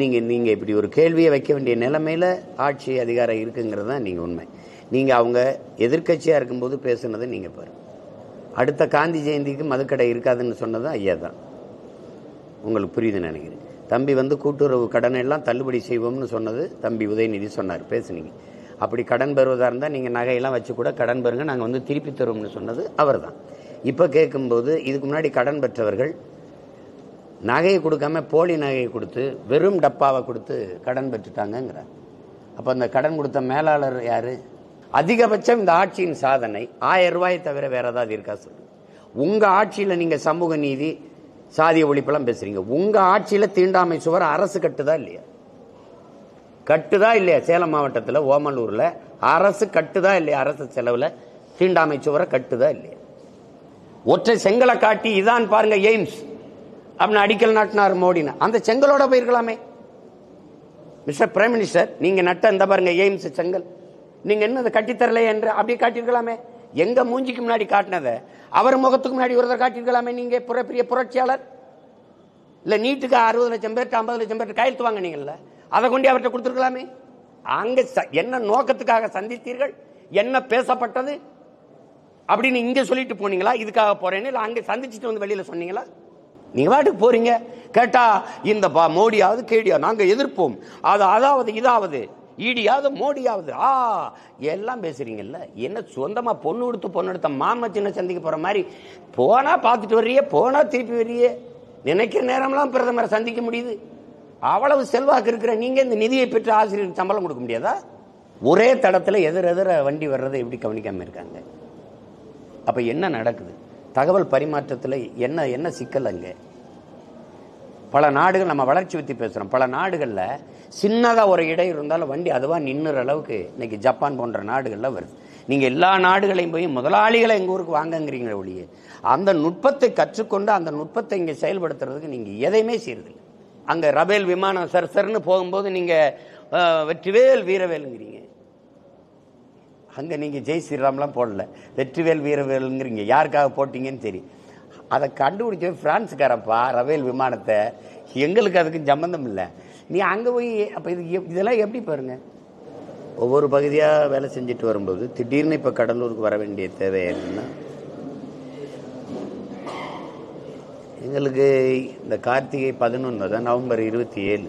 நீங்கள் நீங்கள் இப்படி ஒரு கேள்வியை வைக்க வேண்டிய நிலைமையில் ஆட்சி அதிகாரம் இருக்குங்கிறது தான் நீங்கள் உண்மை நீங்கள் அவங்க எதிர்கட்சியாக இருக்கும்போது பேசுனதை நீங்கள் பாருங்கள் அடுத்த காந்தி ஜெயந்திக்கு மதுக்கடை இருக்காதுன்னு சொன்னது ஐயா தான் உங்களுக்கு புரியுது நினைக்கிறேன் தம்பி வந்து கூட்டுறவு கடனை எல்லாம் தள்ளுபடி செய்வோம்னு சொன்னது தம்பி உதயநிதி சொன்னார் பேசுனீங்க அப்படி கடன் பெறுவதாக இருந்தால் நீங்கள் நகையெல்லாம் வச்சு கூட கடன் பெறுங்க நாங்கள் வந்து திருப்பி தருவோம்னு சொன்னது அவர் தான் இப்போ கேட்கும்போது இதுக்கு முன்னாடி கடன் பெற்றவர்கள் நகையை கொடுக்காம போலி நகையை கொடுத்து வெறும் டப்பாவை கொடுத்து கடன் பெற்றுட்டாங்கிறார் அப்போ அந்த கடன் கொடுத்த மேலாளர் யார் அதிகபட்சம் இந்த ஆட்சியின் சாதனை ஆயிரம் ரூபாயை தவிர வேறு ஏதாவது இருக்கா சொல்லு உங்கள் ஆட்சியில் நீங்கள் சமூக நீதி சாதிய ஒழிப்பெல்லாம் பேசுகிறீங்க உங்கள் ஆட்சியில் தீண்டாமை சுவர் அரசு கட்டுதா இல்லையா கட்டுதா இல்லையா சேலம் மாவட்டத்தில் ஓமலூரில் அரசு கட்டுதா இல்லையா அரசு செலவில் தீண்டாமை சுவரை கட்டுதா இல்லையா ஒற்றை செங்கலை காட்டி இதான் பாருங்க எய்ம்ஸ் அப்படின்னு அடிக்கல் நாட்டினார் மோடின்னு அந்த செங்கலோட போயிருக்கலாமே மிஸ்டர் பிரைம் மினிஸ்டர் நீங்க நட்ட இந்த பாருங்க எய்ம்ஸ் செங்கல் நீங்க என்ன அதை கட்டித்தரலையே என்று அப்படியே காட்டியிருக்கலாமே எங்க மூஞ்சிக்கு முன்னாடி காட்டினதை அவர் முகத்துக்கு முன்னாடி ஒருத்தர் காட்டியிருக்கலாமே நீங்க பெரிய புரட்சியாளர் இல்லை நீட்டுக்கு அறுபது லட்சம் பேர்ட்டு ஐம்பது லட்சம் பேர்ட்டு கையெழுத்து வாங்கினீங்கல்ல அதை கொண்டு அவர்கிட்ட கொடுத்துருக்கலாமே அங்கே என்ன நோக்கத்துக்காக சந்தித்தீர்கள் என்ன பேசப்பட்டது அப்படின்னு இங்கே சொல்லிட்டு போனீங்களா இதுக்காக போறேன்னு இல்லை அங்கே சந்திச்சுட்டு வந்து வெளியில் சொன்னீங்களா நீங்கள் வாட்டுக்கு போகிறீங்க கேட்டால் இந்த மோடியாவது கேடியா நாங்கள் எதிர்ப்போம் அது அதாவது இதாவது ஈடியாவது மோடியாவது ஆ எல்லாம் பேசுறீங்கல்ல என்ன சொந்தமாக பொண்ணு கொடுத்து பொண்ணு எடுத்த மாமா சின்ன சந்திக்க போகிற மாதிரி போனால் பார்த்துட்டு வர்றியே போனால் திருப்பி வர்றியே நினைக்கிற நேரம்லாம் பிரதமரை சந்திக்க முடியுது அவ்வளவு செல்வாக்கு இருக்கிற நீங்கள் இந்த நிதியை பெற்று ஆசிரியர் சம்பளம் கொடுக்க முடியாதா ஒரே தடத்தில் எதிர் எதிர வண்டி வர்றதை எப்படி கவனிக்காமல் இருக்காங்க அப்போ என்ன நடக்குது தகவல் பரிமாற்றத்தில் என்ன என்ன சிக்கல் அங்கே பல நாடுகள் நம்ம வளர்ச்சி பற்றி பேசுகிறோம் பல நாடுகளில் சின்னதாக ஒரு இடை இருந்தாலும் வண்டி அதுவாக நின்றுற அளவுக்கு இன்றைக்கி ஜப்பான் போன்ற நாடுகளில் வருது நீங்கள் எல்லா நாடுகளையும் போய் முதலாளிகளை எங்கள் ஊருக்கு வாங்கங்கிறீங்களே ஒழிய அந்த நுட்பத்தை கற்றுக்கொண்டு அந்த நுட்பத்தை இங்கே செயல்படுத்துறதுக்கு நீங்கள் எதையுமே செய்யறதில்லை அங்கே ரபேல் விமானம் சர் சர்னு போகும்போது நீங்கள் வெற்றிவேல் வீரவேலுங்கிறீங்க அங்கே நீங்கள் ஜெய் ஸ்ரீராம்லாம் போடல வெற்றிவேல் வீரவேலுங்கிறீங்க யாருக்காக போட்டிங்கன்னு தெரியும் அதை கண்டுபிடிச்சது ஃப்ரான்ஸுக்காரப்பா ரவேல் விமானத்தை எங்களுக்கு அதுக்கு சம்மந்தம் இல்லை நீ அங்கே போய் அப்போ இது இதெல்லாம் எப்படி பாருங்க ஒவ்வொரு பகுதியாக வேலை செஞ்சுட்டு வரும்போது திடீர்னு இப்போ கடலூருக்கு வர வேண்டிய தேவை என்னன்னா எங்களுக்கு இந்த கார்த்திகை பதினொன்று தான் நவம்பர் இருபத்தி ஏழு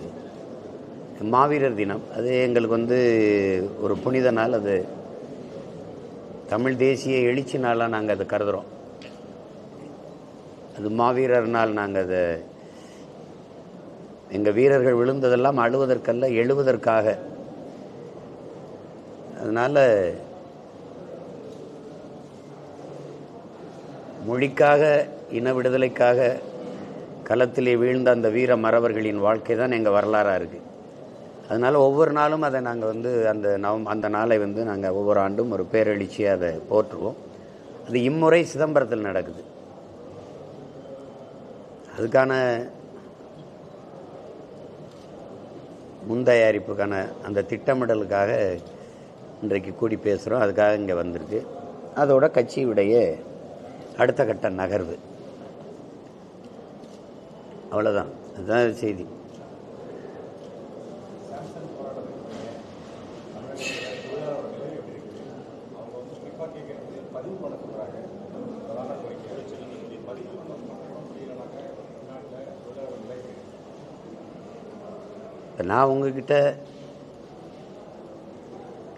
மாவீரர் தினம் அது எங்களுக்கு வந்து ஒரு புனித நாள் அது தமிழ் தேசிய எழுச்சி நாளாக நாங்கள் அதை கருதுகிறோம் அது மாவீரர்னால் நாங்கள் அதை எங்கள் வீரர்கள் விழுந்ததெல்லாம் அழுவதற்கல்ல எழுவதற்காக அதனால் மொழிக்காக இன விடுதலைக்காக களத்திலே வீழ்ந்த அந்த வீர மறவர்களின் வாழ்க்கை தான் எங்கள் வரலாறாக இருக்குது அதனால் ஒவ்வொரு நாளும் அதை நாங்கள் வந்து அந்த நவம் அந்த நாளை வந்து நாங்கள் ஒவ்வொரு ஆண்டும் ஒரு பேரழிச்சியை அதை போற்றுவோம் அது இம்முறை சிதம்பரத்தில் நடக்குது அதுக்கான முன்தயாரிப்புக்கான அந்த திட்டமிடலுக்காக இன்றைக்கு கூடி பேசுகிறோம் அதுக்காக இங்கே வந்திருக்கு அதோட கட்சியுடைய அடுத்த கட்ட நகர்வு அவ்வளோதான் அதுதான் செய்தி நான் உங்ககிட்ட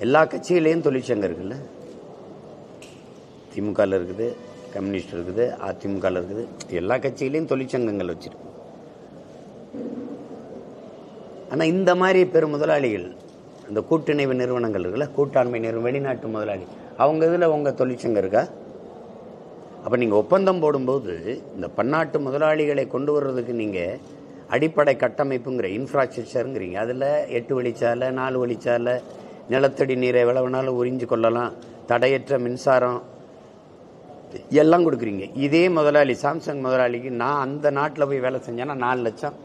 எல்லா கட்சிகளையும் தொழிற்சங்கம் இருக்குல்ல திமுகவில் இருக்குது கம்யூனிஸ்ட் இருக்குது அதிமுகவில் இருக்குது எல்லா கட்சியிலையும் தொழிற்சங்கங்கள் வச்சுருக்கு ஆனால் இந்த மாதிரி பெரும் முதலாளிகள் இந்த கூட்டிணைவு நிறுவனங்கள் இருக்குல்ல கூட்டாண்மை நிறுவனம் வெளிநாட்டு முதலாளி அவங்க இதில் உங்கள் தொழிற்சங்கம் இருக்கா அப்போ நீங்கள் ஒப்பந்தம் போடும்போது இந்த பன்னாட்டு முதலாளிகளை கொண்டு வர்றதுக்கு நீங்கள் அடிப்படை கட்டமைப்புங்கிற இன்ஃப்ராஸ்ட்ரக்சருங்கிறீங்க அதில் எட்டு வழிச்சாலை நாலு வழிச்சாலை நிலத்தடி நீரை விளவுனாலும் உறிஞ்சு கொள்ளலாம் தடையற்ற மின்சாரம் எல்லாம் கொடுக்குறீங்க இதே முதலாளி சாம்சங் முதலாளிக்கு நான் அந்த நாட்டில் போய் வேலை செஞ்சேன்னா நாலு லட்சம்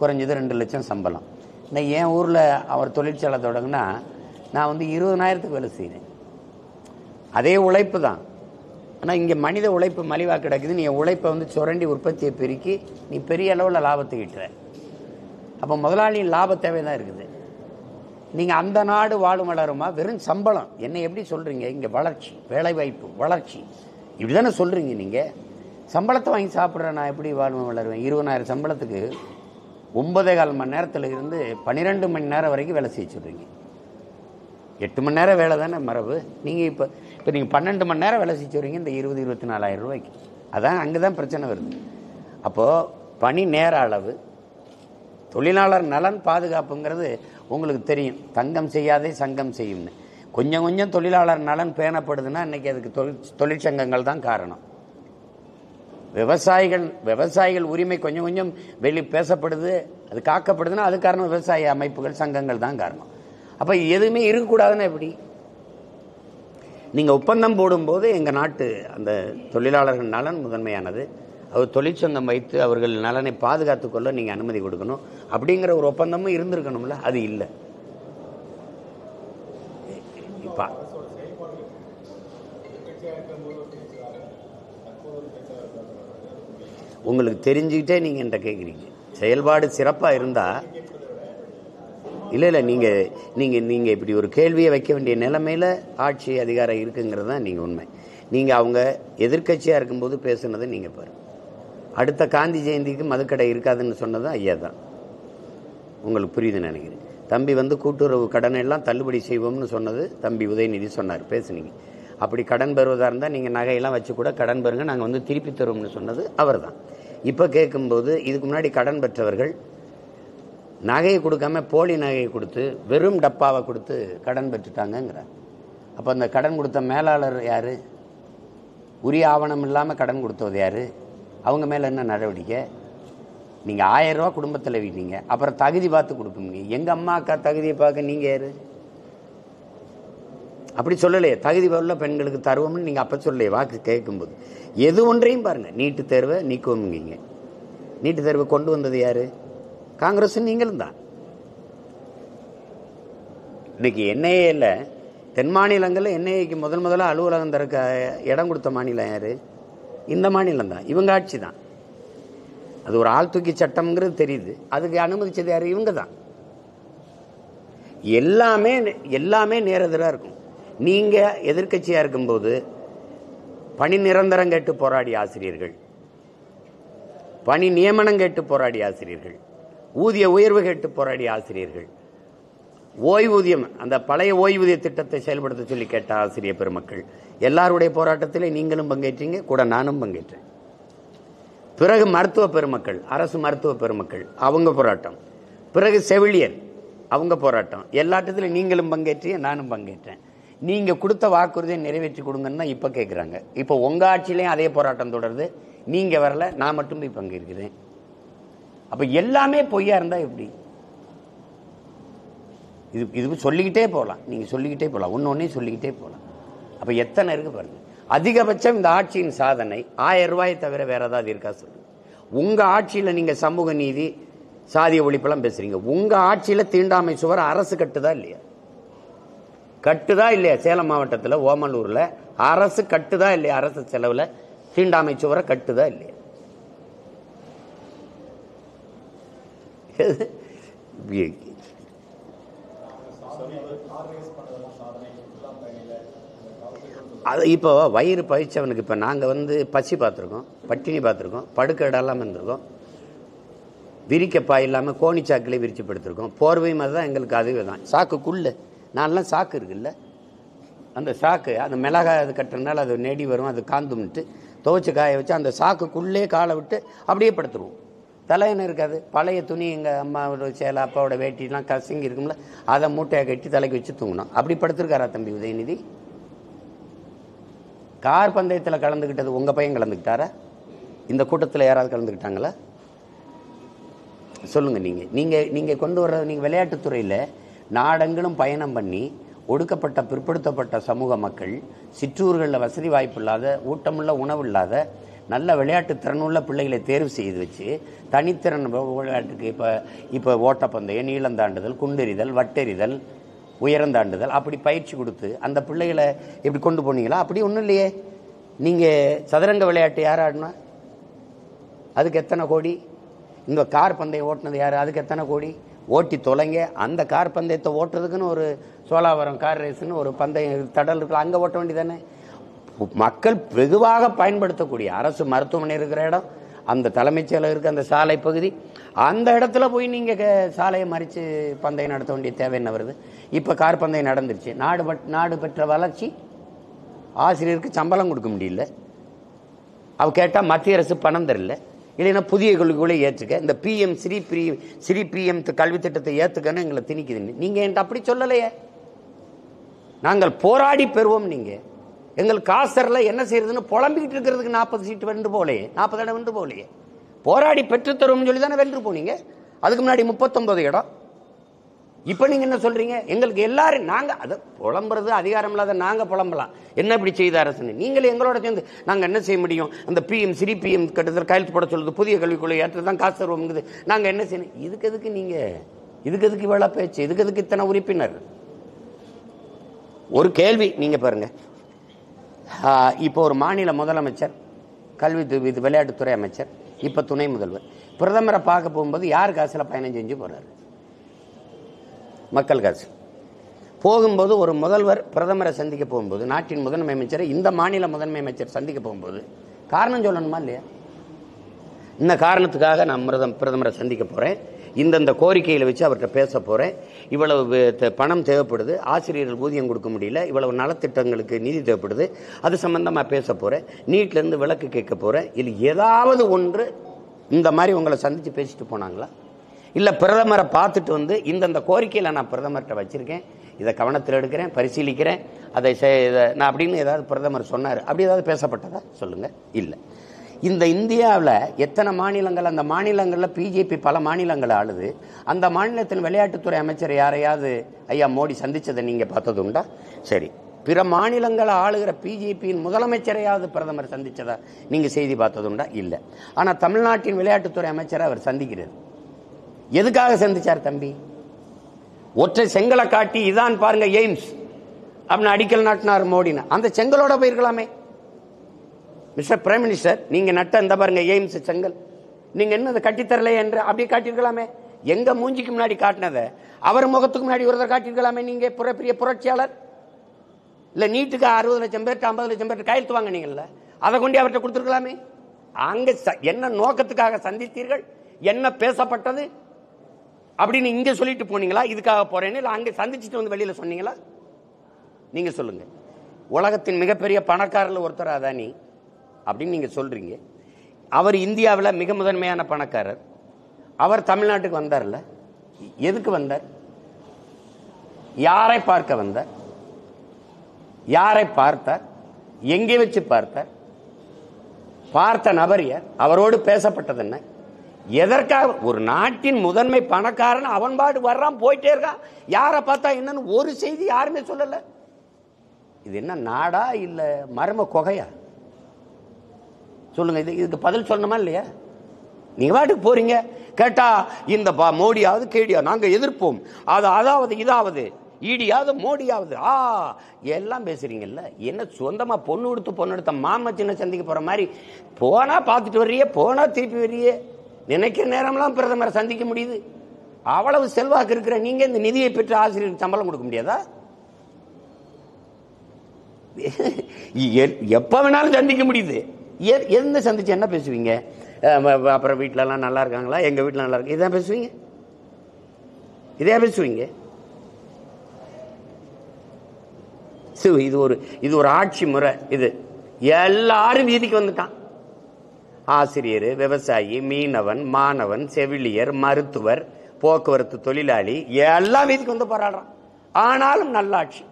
குறைஞ்சது ரெண்டு லட்சம் சம்பளம் நான் என் ஊரில் அவர் தொழிற்சாலை தொடங்கினா நான் வந்து இருபதனாயிரத்துக்கு வேலை செய்கிறேன் அதே உழைப்பு தான் ஆனால் இங்கே மனித உழைப்பு மலிவாக கிடக்குது நீ உழைப்பை வந்து சுரண்டி உற்பத்தியை பெருக்கி நீ பெரிய அளவில் லாபத்தை ஈட்டுற அப்போ முதலாளியின் லாப தேவை தான் இருக்குது நீங்கள் அந்த நாடு வாழும் வளருமா வெறும் சம்பளம் என்னை எப்படி சொல்கிறீங்க இங்கே வளர்ச்சி வேலைவாய்ப்பு வளர்ச்சி இப்படி தானே சொல்கிறீங்க நீங்கள் சம்பளத்தை வாங்கி சாப்பிட்ற நான் எப்படி வாழ்வன் வளருவேன் இருபதாயிரம் சம்பளத்துக்கு ஒன்பதே கால் மணி நேரத்தில் இருந்து பன்னிரெண்டு மணி நேரம் வரைக்கும் வேலை செய்ய சொல்கிறீங்க எட்டு மணி நேரம் வேலை தானே மரபு நீங்கள் இப்போ இப்போ நீங்கள் பன்னெண்டு மணி நேரம் வேலை செஞ்சு வரீங்க இந்த இருபது இருபத்தி நாலாயிரம் ரூபாய்க்கு அதான் அங்கே தான் பிரச்சனை வருது அப்போது பணி நேர அளவு தொழிலாளர் நலன் பாதுகாப்புங்கிறது உங்களுக்கு தெரியும் தங்கம் செய்யாதே சங்கம் செய்யும்னு கொஞ்சம் கொஞ்சம் தொழிலாளர் நலன் பேணப்படுதுன்னா இன்றைக்கி அதுக்கு தொழில் தொழிற்சங்கங்கள் தான் காரணம் விவசாயிகள் விவசாயிகள் உரிமை கொஞ்சம் கொஞ்சம் வெளி பேசப்படுது அது காக்கப்படுதுன்னா அது காரணம் விவசாய அமைப்புகள் சங்கங்கள் தான் காரணம் அப்போ எதுவுமே இருக்கக்கூடாதுன்னா எப்படி நீங்கள் ஒப்பந்தம் போடும்போது எங்கள் நாட்டு அந்த தொழிலாளர்கள் நலன் முதன்மையானது அவர் தொழிற்சங்கம் வைத்து அவர்கள் நலனை பாதுகாத்து கொள்ள நீங்கள் அனுமதி கொடுக்கணும் அப்படிங்கிற ஒரு ஒப்பந்தமும் இருந்திருக்கணும்ல அது இல்லை உங்களுக்கு தெரிஞ்சுக்கிட்டே நீங்கள் என்கிட்ட கேட்குறீங்க செயல்பாடு சிறப்பாக இருந்தால் இல்லை இல்லை நீங்கள் நீங்கள் நீங்கள் இப்படி ஒரு கேள்வியை வைக்க வேண்டிய நிலைமையில் ஆட்சி அதிகாரம் இருக்குங்கிறது தான் நீங்கள் உண்மை நீங்கள் அவங்க எதிர்கட்சியாக இருக்கும்போது பேசுனதை நீங்கள் பாருங்கள் அடுத்த காந்தி ஜெயந்திக்கு மதுக்கடை இருக்காதுன்னு சொன்னதும் ஐயா தான் உங்களுக்கு புரியுது நினைக்கிறேன் தம்பி வந்து கூட்டுறவு கடனை எல்லாம் தள்ளுபடி செய்வோம்னு சொன்னது தம்பி உதயநிதி சொன்னார் பேசுனீங்க அப்படி கடன் பெறுவதாக இருந்தால் நீங்கள் நகையெல்லாம் வச்சு கூட கடன் பெறுங்க நாங்கள் வந்து திருப்பி தருவோம்னு சொன்னது அவர் தான் இப்போ கேட்கும்போது இதுக்கு முன்னாடி கடன் பெற்றவர்கள் நகையை கொடுக்காம போலி நகையை கொடுத்து வெறும் டப்பாவை கொடுத்து கடன் பெற்றுட்டாங்கிறார் அப்போ அந்த கடன் கொடுத்த மேலாளர் யார் உரிய ஆவணம் இல்லாமல் கடன் கொடுத்தது யார் அவங்க மேலே என்ன நடவடிக்கை நீங்கள் ரூபா குடும்பத்தில் விட்டீங்க அப்புறம் தகுதி பார்த்து கொடுப்பீங்க எங்கள் அம்மா அக்கா தகுதியை பார்க்க நீங்கள் யார் அப்படி சொல்லலையே தகுதி உள்ள பெண்களுக்கு தருவோம்னு நீங்கள் அப்போ சொல்லலையே வாக்கு கேட்கும்போது எது ஒன்றையும் பாருங்கள் நீட்டு தேர்வை நீக்குவோம்ங்கிங்க நீட்டு தேர்வை கொண்டு வந்தது யார் காங்கிரஸ் நீங்களும் தான் இன்னைக்கு என்ஐஏல தென் மாநிலங்களில் என்ஐஏக்கு முதல் முதல்ல அலுவலகம் திறக்க இடம் கொடுத்த மாநிலம் யாரு இந்த மாநிலம் தான் இவங்க ஆட்சி தான் அது ஒரு ஆள் தூக்கி சட்டம்ங்கிறது தெரியுது அதுக்கு அனுமதிச்சது யாரு இவங்க தான் எல்லாமே எல்லாமே நேரெதிராக இருக்கும் நீங்கள் எதிர்கட்சியாக இருக்கும்போது பணி நிரந்தரம் கேட்டு போராடிய ஆசிரியர்கள் பணி நியமனம் கேட்டு போராடிய ஆசிரியர்கள் ஊதிய உயர்வு கேட்டு போராடிய ஆசிரியர்கள் ஓய்வூதியம் அந்த பழைய ஓய்வூதிய திட்டத்தை செயல்படுத்த சொல்லி கேட்ட ஆசிரியர் பெருமக்கள் எல்லாருடைய போராட்டத்திலே நீங்களும் பங்கேற்றீங்க கூட நானும் பங்கேற்றேன் பிறகு மருத்துவ பெருமக்கள் அரசு மருத்துவ பெருமக்கள் அவங்க போராட்டம் பிறகு செவிலியர் அவங்க போராட்டம் எல்லாட்டத்திலும் நீங்களும் பங்கேற்றிய நானும் பங்கேற்றேன் நீங்கள் கொடுத்த வாக்குறுதியை நிறைவேற்றி கொடுங்கன்னு தான் இப்போ கேட்குறாங்க இப்போ உங்கள் ஆட்சியிலையும் அதே போராட்டம் தொடருது நீங்கள் வரல நான் மட்டும் போய் பங்கேற்கிறேன் அப்போ எல்லாமே பொய்யா இருந்தால் எப்படி இது இது சொல்லிக்கிட்டே போகலாம் நீங்கள் சொல்லிக்கிட்டே போகலாம் ஒன்று சொல்லிக்கிட்டே போகலாம் அப்போ எத்தனை இருக்கு பாருங்கள் அதிகபட்சம் இந்த ஆட்சியின் சாதனை ஆயிரம் ரூபாயை தவிர வேறு ஏதாவது இருக்கா சொல்லுங்கள் உங்கள் ஆட்சியில் நீங்கள் சமூக நீதி சாதிய ஒழிப்பெல்லாம் பேசுறீங்க உங்கள் ஆட்சியில் தீண்டாமை சுவர் அரசு கட்டுதா இல்லையா கட்டுதா இல்லையா சேலம் மாவட்டத்தில் ஓமலூரில் அரசு கட்டுதா இல்லையா அரசு செலவில் தீண்டாமை சுவரை கட்டுதா இல்லையா அது இப்போ வயிறு பயிற்சவனுக்கு இப்போ நாங்கள் வந்து பசி பார்த்துருக்கோம் பட்டினி பார்த்துருக்கோம் படுக்க இடம் இல்லாமல் இருந்திருக்கோம் விரிக்கப்பா இல்லாமல் கோணிச்சாக்கிலே விரிச்சு படுத்திருக்கோம் போர்வையும் தான் எங்களுக்கு அதுவே தான் சாக்குக்குள்ளே நான்லாம் சாக்கு இருக்குல்ல அந்த சாக்கு அந்த மிளகாய் அது கட்டுறதுனால அது நெடி வரும் அது காந்தும்ட்டு துவச்சி காய வச்சு அந்த சாக்குக்குள்ளே காலை விட்டு அப்படியே படுத்துருவோம் தலையணை இருக்காது பழைய துணி எங்கள் அம்மாவோட சேலை அப்பாவோட வேட்டிலாம் கசங்கி இருக்கும்ல அதை மூட்டையை கட்டி தலைக்கு வச்சு தூங்கணும் அப்படி படுத்திருக்காரா தம்பி உதயநிதி கார் பந்தயத்தில் கலந்துக்கிட்டது உங்கள் பையன் கலந்துக்கிட்டாரா இந்த கூட்டத்தில் யாராவது கலந்துக்கிட்டாங்களா சொல்லுங்கள் நீங்கள் நீங்கள் நீங்கள் கொண்டு வர்ற நீங்கள் விளையாட்டுத்துறையில் நாடெங்கிலும் பயணம் பண்ணி ஒடுக்கப்பட்ட பிற்படுத்தப்பட்ட சமூக மக்கள் சிற்றூர்களில் வசதி வாய்ப்பு இல்லாத ஊட்டமுள்ள உணவு இல்லாத நல்ல விளையாட்டு திறனுள்ள பிள்ளைகளை தேர்வு செய்து வச்சு தனித்திறன் விளையாட்டுக்கு இப்போ இப்போ ஓட்டப்பந்தயம் நீளந்தாண்டுதல் குண்டெறிதல் வட்டெறிதல் உயரந்தாண்டுதல் அப்படி பயிற்சி கொடுத்து அந்த பிள்ளைகளை எப்படி கொண்டு போனீங்களா அப்படி ஒன்றும் இல்லையே நீங்கள் சதுரங்க விளையாட்டு யார் ஆடினா அதுக்கு எத்தனை கோடி இந்த கார் பந்தயம் ஓட்டினது யார் அதுக்கு எத்தனை கோடி ஓட்டி தொலைங்க அந்த கார் பந்தயத்தை ஓட்டுறதுக்குன்னு ஒரு சோலாவரம் கார் ரேஸுன்னு ஒரு பந்தயம் தடல் இருக்குல்ல அங்கே ஓட்ட வேண்டியதானே மக்கள் வெகுவாக பயன்படுத்தக்கூடிய அரசு மருத்துவமனை இருக்கிற இடம் அந்த தலைமைச் செயலகம் இருக்க அந்த சாலை பகுதி அந்த இடத்துல போய் நீங்கள் சாலையை மறித்து பந்தயம் நடத்த வேண்டிய தேவை என்ன வருது இப்போ கார் பந்தயம் நடந்துருச்சு நாடு பட் நாடு பெற்ற வளர்ச்சி ஆசிரியருக்கு சம்பளம் கொடுக்க முடியல அவ கேட்டால் மத்திய அரசு பணம் தரல இல்லைன்னா புதிய கல்விக்குள்ளே ஏற்றுக்க இந்த பிஎம் ஸ்ரீ பிரி ஸ்ரீ பிஎம் கல்வி திட்டத்தை ஏற்றுக்கன்னு எங்களை திணிக்குதுன்னு நீங்கள் என்கிட்ட அப்படி சொல்லலையே நாங்கள் போராடி பெறுவோம் நீங்கள் எங்கள் காசரில் என்ன செய்யறதுன்னு புலம்பிக்கிட்டு இருக்கிறதுக்கு நாற்பது சீட்டு வென்று போகலையே நாற்பது இடம் வென்று போகலையே போராடி பெற்றுத்தரும்னு சொல்லி தானே வென்று போனீங்க அதுக்கு முன்னாடி முப்பத்தொன்பது இடம் இப்போ நீங்கள் என்ன சொல்கிறீங்க எங்களுக்கு எல்லாரும் நாங்கள் அதை புலம்புறது அதிகாரம் இல்லாத நாங்கள் புலம்பலாம் என்ன இப்படி செய்த அரசுன்னு நீங்களே எங்களோட சேர்ந்து நாங்கள் என்ன செய்ய முடியும் அந்த பிஎம் சிறி பிஎம் கட்டத்தில் கையெழுத்து போட சொல்லுது புதிய கல்விக்குழு ஏற்றது தான் காசு தருவோம்ங்குது நாங்கள் என்ன செய்யணும் இதுக்கு எதுக்கு நீங்கள் இதுக்கு எதுக்கு இவ்வளோ பேச்சு இதுக்கு எதுக்கு இத்தனை உறுப்பினர் ஒரு கேள்வி நீங்கள் பாருங்கள் இப்போ ஒரு மாநில முதலமைச்சர் கல்வி விளையாட்டுத்துறை அமைச்சர் இப்போ துணை முதல்வர் பிரதமரை பார்க்க போகும்போது யார் காசில் பயணம் செஞ்சு போகிறார் மக்கள் காசு போகும்போது ஒரு முதல்வர் பிரதமரை சந்திக்க போகும்போது நாட்டின் முதன்மை அமைச்சரை இந்த மாநில முதன்மை அமைச்சர் சந்திக்க போகும்போது காரணம் சொல்லணுமா இல்லையா இந்த காரணத்துக்காக நான் பிரதமரை சந்திக்க போகிறேன் இந்தந்த கோரிக்கையில் வச்சு அவர்கிட்ட பேச போகிறேன் இவ்வளவு பணம் தேவைப்படுது ஆசிரியர்கள் ஊதியம் கொடுக்க முடியல இவ்வளவு நலத்திட்டங்களுக்கு நிதி தேவைப்படுது அது சம்மந்தமாக பேச போகிறேன் நீட்லேருந்து விளக்கு கேட்க போகிறேன் இல்லை ஏதாவது ஒன்று இந்த மாதிரி உங்களை சந்தித்து பேசிட்டு போனாங்களா இல்லை பிரதமரை பார்த்துட்டு வந்து இந்தந்த கோரிக்கையில் நான் பிரதமர்கிட்ட வச்சுருக்கேன் இதை கவனத்தில் எடுக்கிறேன் பரிசீலிக்கிறேன் அதை நான் அப்படின்னு ஏதாவது பிரதமர் சொன்னார் அப்படி ஏதாவது பேசப்பட்டதா சொல்லுங்கள் இல்லை இந்த இந்தியாவில் எத்தனை மாநிலங்கள் அந்த மாநிலங்களில் பிஜேபி பல மாநிலங்கள் ஆளுது அந்த மாநிலத்தின் விளையாட்டுத்துறை அமைச்சர் யாரையாவது ஐயா மோடி சந்தித்ததை நீங்கள் பார்த்தது உண்டா சரி பிற மாநிலங்களை ஆளுகிற பிஜேபியின் முதலமைச்சரையாவது பிரதமர் சந்தித்ததா நீங்கள் செய்தி பார்த்தது உண்டா இல்லை ஆனால் தமிழ்நாட்டின் விளையாட்டுத்துறை அமைச்சரை அவர் சந்திக்கிறார் எதுக்காக சந்திச்சார் தம்பி ஒற்றை செங்கலை காட்டி இதான் பாருங்க எய்ம்ஸ் அப்படின்னு அடிக்கல் நாட்டினார் மோடின்னு அந்த செங்கலோட போயிருக்கலாமே மிஸ்டர் பிரைம் மினிஸ்டர் நீங்கள் நட்ட இந்த பாருங்க எய்ம்ஸ் செங்கல் நீங்கள் என்ன அதை கட்டித்தரலையே என்று அப்படியே காட்டியிருக்கலாமே எங்கள் மூஞ்சிக்கு முன்னாடி காட்டினதை அவர் முகத்துக்கு முன்னாடி ஒருத்தர் காட்டியிருக்கலாமே நீங்கள் புற பெரிய புரட்சியாளர் இல்லை நீட்டுக்கு அறுபது லட்சம் பேர்ட்டு ஐம்பது லட்சம் பேர்ட்டு கையெழுத்து வாங்கினீங்கல்ல அதை கொண்டு அவர்கிட்ட கொடுத்துருக்கலாமே அங்கே என்ன நோக்கத்துக்காக சந்தித்தீர்கள் என்ன பேசப்பட்டது அப்படின்னு இங்கே சொல்லிட்டு போனீங்களா இதுக்காக போகிறேன்னு இல்லை அங்கே சந்திச்சுட்டு வந்து வெளியில் சொன்னீங்களா நீங்கள் சொல்லுங்கள் உலகத்தின் மிகப்பெரிய பணக்காரர்கள் ஒருத்தர் அதானி அப்படின்னு நீங்கள் சொல்கிறீங்க அவர் இந்தியாவில் மிக முதன்மையான பணக்காரர் அவர் தமிழ்நாட்டுக்கு வந்தார்ல எதுக்கு வந்தார் யாரை பார்க்க வந்தார் யாரை பார்த்தார் எங்கே வச்சு பார்த்தார் பார்த்த நபர் யார் அவரோடு பேசப்பட்டது என்ன எதற்காக ஒரு நாட்டின் முதன்மை பணக்காரன் அவன் பாடு வர்றான் போயிட்டே இருக்கான் யாரை பார்த்தா என்னன்னு ஒரு செய்தி யாருமே சொல்லலை இது என்ன நாடா இல்லை மர்ம கொகையா சொல்லுங்க இது இதுக்கு பதில் சொல்லணுமா இல்லையா நீங்க வாட்டுக்கு போறீங்க கேட்டா இந்த மோடியாவது கேடியா நாங்க எதிர்ப்போம் அது அதாவது இதாவது இடியாவது மோடியாவது ஆ எல்லாம் பேசுறீங்கல்ல என்ன சொந்தமா பொண்ணு கொடுத்து பொண்ணு எடுத்த மாமா சின்ன சந்திக்க போற மாதிரி போனா பார்த்துட்டு வர்றியே போனா திருப்பி வர்றியே நினைக்கிற நேரம்லாம் பிரதமரை சந்திக்க முடியுது அவ்வளவு செல்வாக்கு இருக்கிற நீங்க இந்த நிதியை பெற்று ஆசிரியருக்கு சம்பளம் கொடுக்க முடியாதா எப்ப வேணாலும் சந்திக்க முடியுது எந்த சந்திச்சு என்ன பேசுவீங்க அப்புறம் வீட்டிலலாம் நல்லா இருக்காங்களா எங்கள் வீட்டில் நல்லா இருக்கு இதான் பேசுவீங்க இதையா பேசுவீங்க இது ஒரு இது ஒரு ஆட்சி முறை இது எல்லாரும் வீதிக்கு வந்துட்டான் ஆசிரியர் விவசாயி மீனவன் மாணவன் செவிலியர் மருத்துவர் போக்குவரத்து தொழிலாளி எல்லாம் வீதிக்கு வந்து போராடுறான் ஆனாலும் நல்லாட்சி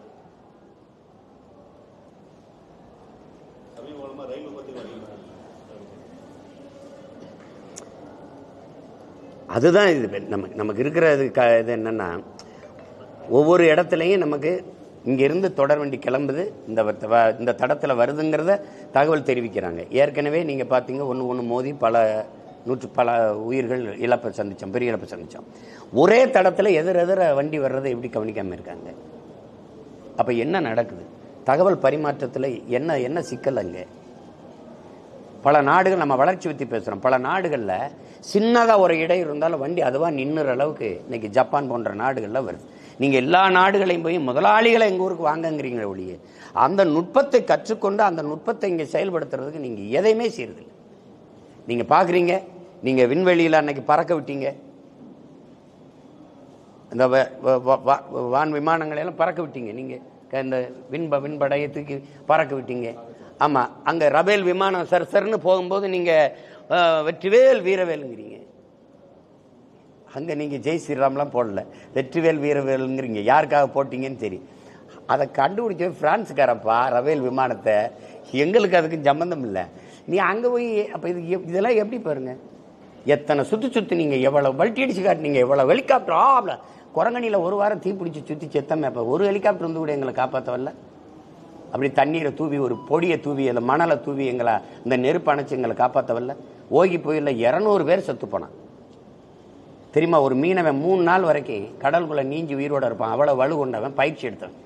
அதுதான் இது நமக்கு நமக்கு இருக்கிற இது க இது என்னென்னா ஒவ்வொரு இடத்துலையும் நமக்கு இங்கேருந்து தொடர் வண்டி கிளம்புது இந்த இந்த தடத்தில் வருதுங்கிறத தகவல் தெரிவிக்கிறாங்க ஏற்கனவே நீங்கள் பார்த்தீங்க ஒன்று ஒன்று மோதி பல நூற்று பல உயிர்கள் இழப்பை சந்தித்தோம் பெரிய இழப்பை சந்தித்தோம் ஒரே தடத்தில் எதிர் எதிர வண்டி வர்றதை எப்படி கவனிக்காமல் இருக்காங்க அப்போ என்ன நடக்குது தகவல் பரிமாற்றத்தில் என்ன என்ன சிக்கல் அங்கே பல நாடுகள் நம்ம வளர்ச்சி பற்றி பேசுகிறோம் பல நாடுகளில் சின்னதாக ஒரு இடம் இருந்தாலும் வண்டி அதுவாக நின்னுற அளவுக்கு இன்றைக்கி ஜப்பான் போன்ற நாடுகளில் வருது நீங்கள் எல்லா நாடுகளையும் போய் முதலாளிகளை எங்கள் ஊருக்கு வாங்கங்கிறீங்களே ஒழிய அந்த நுட்பத்தை கற்றுக்கொண்டு அந்த நுட்பத்தை இங்கே செயல்படுத்துறதுக்கு நீங்கள் எதையுமே செய்யறதில்லை நீங்கள் பார்க்குறீங்க நீங்கள் விண்வெளியில் அன்னைக்கு பறக்க விட்டீங்க இந்த வான் விமானங்களையெல்லாம் பறக்க விட்டீங்க நீங்கள் இந்த விண்ப விண்படையை தூக்கி பறக்க விட்டீங்க ஆமாம் அங்கே ரபேல் விமானம் சர் சர்னு போகும்போது நீங்கள் வெற்றிவேல் வீரவேலுங்கிறீங்க அங்கே நீங்கள் ஜெய் ஸ்ரீராம்லாம் போடல வெற்றிவேல் வீரவேலுங்கிறீங்க யாருக்காக போட்டிங்கன்னு சரி அதை கண்டுபிடிச்ச ஃப்ரான்ஸுக்காரப்பா ரவேல் விமானத்தை எங்களுக்கு அதுக்கு சம்மந்தம் இல்லை நீ அங்கே போய் அப்போ இது இதெல்லாம் எப்படி பாருங்க எத்தனை சுற்றி சுற்றி நீங்கள் எவ்வளோ வல்ட்டி அடிச்சு காட்டினீங்க எவ்வளோ ஹெலிகாப்டர் ஆ குரங்கணியில் ஒரு வாரம் தீ பிடிச்சி சுற்றி செத்தமே அப்போ ஒரு ஹெலிகாப்டர் வந்து கூட எங்களை காப்பாற்றவில்லை அப்படி தண்ணீரை தூவி ஒரு பொடியை தூவி அந்த மணலை தூவி எங்களை இந்த நெருப்பு அணைச்சி எங்களை காப்பாற்றவில்ல ஓகி போயில் இரநூறு பேர் செத்து போனான் தெரியுமா ஒரு மீனவன் மூணு நாள் வரைக்கும் கடலுக்குள்ளே நீஞ்சி உயிரோடு இருப்பான் அவ்வளோ வலு கொண்டவன் பயிற்சி எடுத்தவன்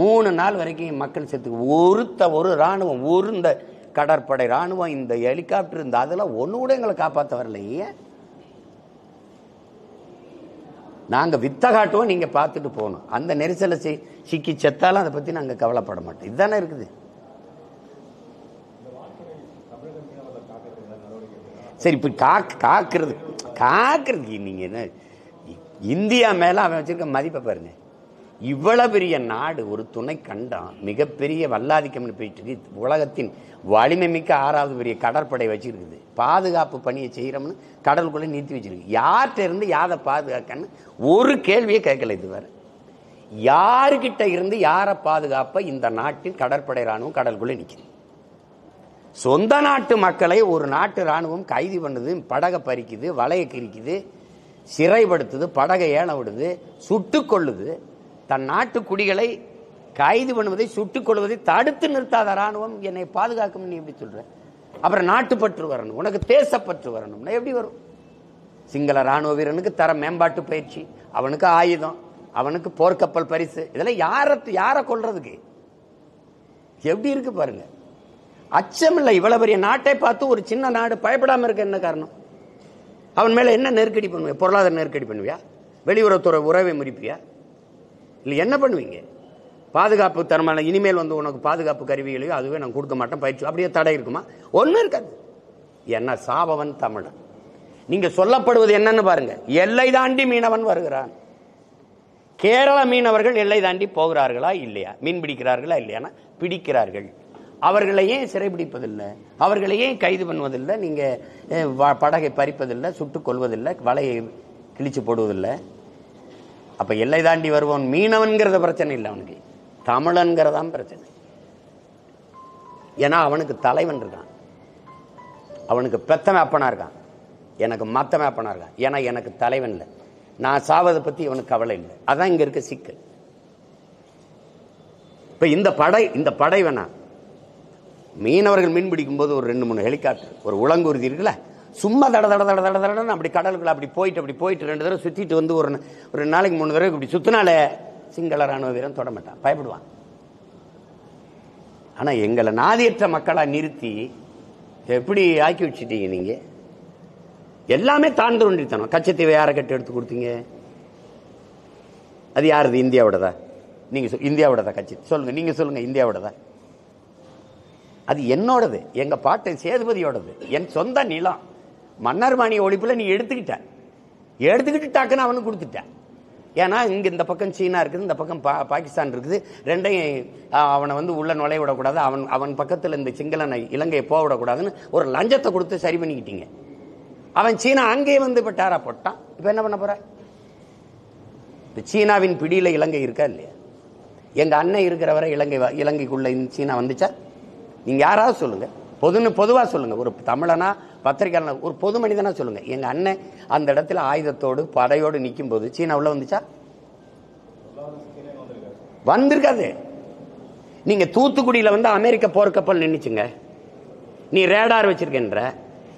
மூணு நாள் வரைக்கும் மக்கள் செத்து ஒருத்த ஒரு இராணுவம் ஒரு இந்த கடற்படை இராணுவம் இந்த ஹெலிகாப்டர் இந்த அதெல்லாம் ஒன்று கூட எங்களை காப்பாற்ற வரலையே நாங்கள் வித்த காட்டுவோம் நீங்கள் பார்த்துட்டு போகணும் அந்த நெரிசலை சிக்கி செத்தாலும் அதை பற்றி நாங்கள் கவலைப்பட மாட்டோம் இதுதானே இருக்குது சரி இப்போ கா காக்கிறது காக்கிறது நீங்கள் என்ன இந்தியா மேலே அவன் வச்சுருக்க மதிப்பை பாருங்கள் இவ்வளவு பெரிய நாடு ஒரு துணை கண்டம் மிகப்பெரிய வல்லாதிக்கம் போயிட்டு இருக்கு உலகத்தின் வலிமை மிக்க ஆறாவது பெரிய கடற்படை வச்சிருக்குது பாதுகாப்பு பணியை செய்கிறோம்னு கடலுக்குள்ளே நிறுத்தி வச்சிருக்கு யார்கிட்ட இருந்து யாரை பாதுகாக்கன்னு ஒரு கேள்வியை கேட்கல இதுவரை யாருக்கிட்ட இருந்து யாரை பாதுகாப்ப இந்த நாட்டின் கடற்படை ராணுவம் கடலுக்குள்ளே நிற்கிது சொந்த நாட்டு மக்களை ஒரு நாட்டு ராணுவம் கைது பண்ணுது படகை பறிக்குது வலையை கிரிக்குது சிறைப்படுத்துது படகை ஏன விடுது சுட்டுக்கொள்ளுது கொள்ளுது தன் நாட்டு குடிகளை கைது பண்ணுவதை சுட்டுக் கொள்வதை தடுத்து நிறுத்தாத ராணுவம் என்னை பாதுகாக்கும் நீ எப்படி சொல்ற அப்புறம் நாட்டுப்பற்று வரணும் உனக்கு தேசப்பற்று வரணும்னா எப்படி வரும் சிங்கள ராணுவ வீரனுக்கு தர மேம்பாட்டு பயிற்சி அவனுக்கு ஆயுதம் அவனுக்கு போர்க்கப்பல் பரிசு இதெல்லாம் யார யாரை கொள்றதுக்கு எப்படி இருக்கு பாருங்க அச்சம் இல்லை இவ்வளவு பெரிய நாட்டை பார்த்து ஒரு சின்ன நாடு பயப்படாம இருக்க என்ன காரணம் அவன் மேல என்ன நெருக்கடி பண்ணுவியா பொருளாதார நெருக்கடி பண்ணுவியா வெளியுறவுத்துறை உறவை முறிப்பியா இல்லை என்ன பண்ணுவீங்க பாதுகாப்பு தரமான இனிமேல் வந்து உனக்கு பாதுகாப்பு கருவிகளையும் அதுவே நான் கொடுக்க மாட்டேன் பயிற்சி அப்படியே தடை இருக்குமா ஒன்றும் இருக்காது என்ன சாபவன் தமிழன் நீங்கள் சொல்லப்படுவது என்னன்னு பாருங்க எல்லை தாண்டி மீனவன் வருகிறான் கேரள மீனவர்கள் எல்லை தாண்டி போகிறார்களா இல்லையா மீன் பிடிக்கிறார்களா இல்லையானா பிடிக்கிறார்கள் அவர்களையே சிறைபிடிப்பதில்லை அவர்களையே கைது பண்ணுவதில்லை நீங்கள் படகை பறிப்பதில்லை சுட்டுக் கொள்வதில்லை வலையை கிழிச்சு போடுவதில்லை அப்போ எல்லை தாண்டி வருவான் மீனவன்கிறத பிரச்சனை இல்லை அவனுக்கு தமிழன்கிறதான் பிரச்சனை ஏன்னா அவனுக்கு தலைவன் இருக்கான் அவனுக்கு பெத்த மேப்பனாக இருக்கான் எனக்கு மத்த மேப்பனாக இருக்கான் ஏன்னா எனக்கு தலைவன் இல்லை நான் சாவதை பற்றி இவனுக்கு கவலை இல்லை அதான் இங்கே இருக்க சிக்கல் இப்போ இந்த படை இந்த படை வேணாம் மீனவர்கள் மீன் பிடிக்கும்போது ஒரு ரெண்டு மூணு ஹெலிகாப்டர் ஒரு உலங்குறுதி இருக்குல்ல சும்மா தட தட தட தட தடன்னு அப்படி கடலுக்குள்ள அப்படி போயிட்டு அப்படி போயிட்டு ரெண்டு தடவை சுற்றிட்டு வந்து ஒரு ஒரு நாளைக்கு மூணு தடவை இப்படி சுற்றினாலே சிங்கள ராணுவ வீரம் தொடமாட்டான் பயப்படுவான் ஆனால் எங்களை நாதியற்ற மக்களாக நிறுத்தி எப்படி ஆக்கி வச்சுட்டீங்க நீங்கள் எல்லாமே தாழ்ந்து கொண்டிருத்தனும் கச்சத்தீவை யாரை கட்டி எடுத்து கொடுத்தீங்க அது யாருது தான் நீங்கள் சொல் தான் கட்சி சொல்லுங்கள் நீங்கள் சொல்லுங்கள் தான் அது என்னோடது எங்கள் பாட்டு சேதுபதியோடது என் சொந்த நிலம் மன்னர் மாணிய ஒழிப்பில் நீ எடுத்துக்கிட்ட எடுத்துக்கிட்டு டாக்குன்னு அவனு கொடுத்துட்ட ஏன்னா இங்கே இந்த பக்கம் சீனா இருக்குது இந்த பக்கம் பா பாகிஸ்தான் இருக்குது ரெண்டையும் அவனை வந்து உள்ள நுழைய விடக்கூடாது அவன் அவன் பக்கத்தில் இந்த சிங்களனை இலங்கையை போக விடக்கூடாதுன்னு ஒரு லஞ்சத்தை கொடுத்து சரி பண்ணிக்கிட்டீங்க அவன் சீனா அங்கேயே வந்து இப்போ போட்டான் இப்போ என்ன பண்ண போற இந்த சீனாவின் பிடியில் இலங்கை இருக்கா இல்லையா எங்கள் அண்ணன் இருக்கிறவரை இலங்கை இலங்கைக்குள்ள சீனா வந்துச்சா நீங்கள் யாராவது சொல்லுங்கள் பொதுன்னு பொதுவாக சொல்லுங்கள் ஒரு தமிழனா பத்திரிக்கையாளர் ஒரு பொது மனிதனாக சொல்லுங்கள் எங்கள் அண்ணன் அந்த இடத்துல ஆயுதத்தோடு படையோடு நிற்கும் போது சீனா உள்ள வந்துச்சா வந்திருக்காது நீங்கள் தூத்துக்குடியில் வந்து அமெரிக்க போர்க்கப்பல் நின்றுச்சுங்க நீ ரேடார் வச்சிருக்கின்ற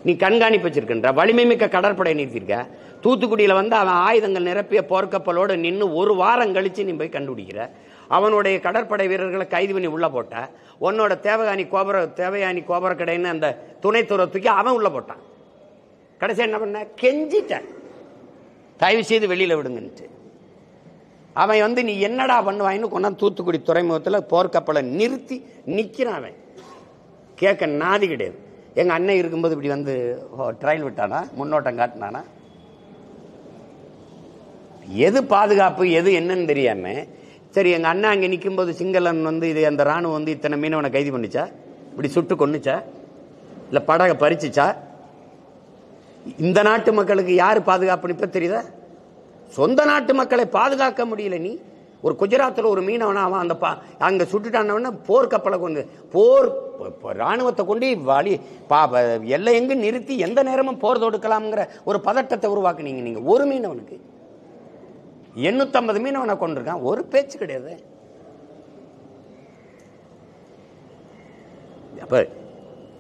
நீ கண்காணிப்பு வச்சிருக்கின்ற வலிமை மிக்க கடற்படை நிறுத்திருக்க தூத்துக்குடியில் வந்து அவன் ஆயுதங்கள் நிரப்பிய போர்க்கப்பலோடு நின்று ஒரு வாரம் கழித்து நீ போய் கண்டுபிடிக்கிற அவனுடைய கடற்படை வீரர்களை கைது பண்ணி உள்ளே போட்ட உன்னோட தேவகானி கோபுர தேவயானி கோபுரக்கடைன்னு அந்த துணை துறத்துக்கு அவன் உள்ளே போட்டான் கடைசி என்ன பண்ண கெஞ்சிட்டான் தயவு செய்து வெளியில் விடுங்கன்ட்டு அவன் வந்து நீ என்னடா பண்ணுவாயின்னு கொண்டாந்து தூத்துக்குடி துறைமுகத்தில் போர்க்கப்பலை நிறுத்தி நிற்கிறான் அவன் கேட்க நாதி கிடையாது எங்கள் அண்ணன் இருக்கும்போது இப்படி வந்து ட்ரையல் விட்டானா முன்னோட்டம் காட்டினானா எது பாதுகாப்பு எது என்னன்னு தெரியாமல் சரி எங்கள் அண்ணா அங்கே நிற்கும்போது சிங்களன் வந்து இது அந்த ராணுவம் வந்து இத்தனை மீனவனை கைது பண்ணிச்சா இப்படி சுட்டு கொன்னுச்சா இல்லை படகை பறிச்சிச்சா இந்த நாட்டு மக்களுக்கு யார் பாதுகாப்புன்னு இப்போ தெரியுதா சொந்த நாட்டு மக்களை பாதுகாக்க முடியல நீ ஒரு குஜராத்தில் ஒரு மீனவனா அவன் அந்த பா அங்கே சுட்டுட்டானவன போர்க்கப்பலை கொண்டு போர் இராணுவத்தை கொண்டு வழி பா எல்லை எங்கு நிறுத்தி எந்த நேரமும் போர் தொடுக்கலாம்ங்கிற ஒரு பதட்டத்தை உருவாக்குனீங்க நீங்கள் ஒரு மீனவனுக்கு எண்ணூற்றம்பது மீனவனை கொண்டிருக்கான் ஒரு பேச்சு கிடையாது அப்போ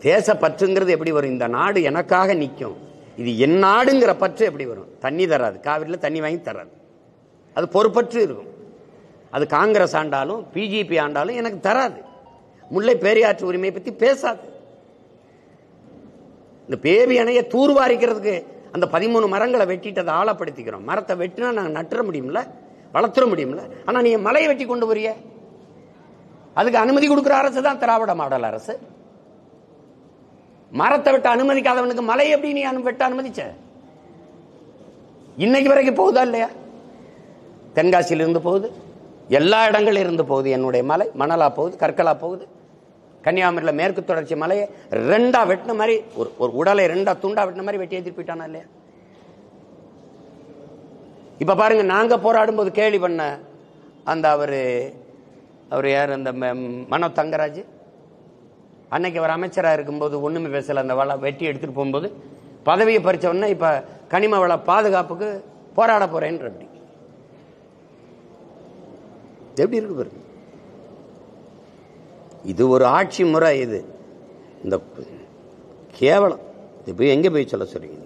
தேசப்பற்றுங்கிறது எப்படி வரும் இந்த நாடு எனக்காக நிற்கும் இது என் நாடுங்கிற பற்று எப்படி வரும் தண்ணி தராது காவிரியில் தண்ணி வாங்கி தராது அது பொறுப்பற்று இருக்கும் அது காங்கிரஸ் ஆண்டாலும் பிஜேபி ஆண்டாலும் எனக்கு தராது முல்லை பெரியாற்று உரிமையை பற்றி பேசாது இந்த பேபி அணையை தூர்வாரிக்கிறதுக்கு அந்த பதிமூணு மரங்களை வெட்டிட்டு அதை ஆழப்படுத்திக்கிறோம் மரத்தை வெட்டினா நாங்கள் நட்டுற முடியும்ல வளர்த்துற முடியும்ல ஆனால் நீங்கள் மலையை வெட்டி கொண்டு வரிய அதுக்கு அனுமதி கொடுக்குற அரசு தான் திராவிட மாடல் அரசு மரத்தை வெட்ட அனுமதிக்காதவனுக்கு மலை எப்படி நீ அனு வெட்ட அனுமதிச்ச இன்னைக்கு வரைக்கும் போகுதா இல்லையா தென்காசியிலிருந்து போகுது எல்லா இருந்து போகுது என்னுடைய மலை மணலா போகுது கற்களா போகுது கன்னியாகுமரியில் மேற்கு தொடர்ச்சி மலையை ரெண்டா வெட்டின மாதிரி ஒரு ஒரு உடலை ரெண்டா துண்டா வெட்டின மாதிரி வெட்டி எழுதிட்டு போயிட்டானா இல்லையா இப்போ பாருங்க நாங்கள் போராடும் போது கேள்வி பண்ண அந்த அவர் அவர் யார் அந்த மனோ தங்கராஜ் அன்னைக்கு அவர் அமைச்சராக இருக்கும்போது ஒன்றுமே பேசலை அந்த வள வெட்டி எடுத்துகிட்டு போகும்போது பதவியை பறித்தவொடனே இப்போ கனிம வள பாதுகாப்புக்கு போராட போகிறேன்ற எப்படி இருக்கு பாருங்க இது ஒரு ஆட்சி முறை இது இந்த கேவலம் இது போய் எங்கே போய் சொல்ல சொல்றீங்க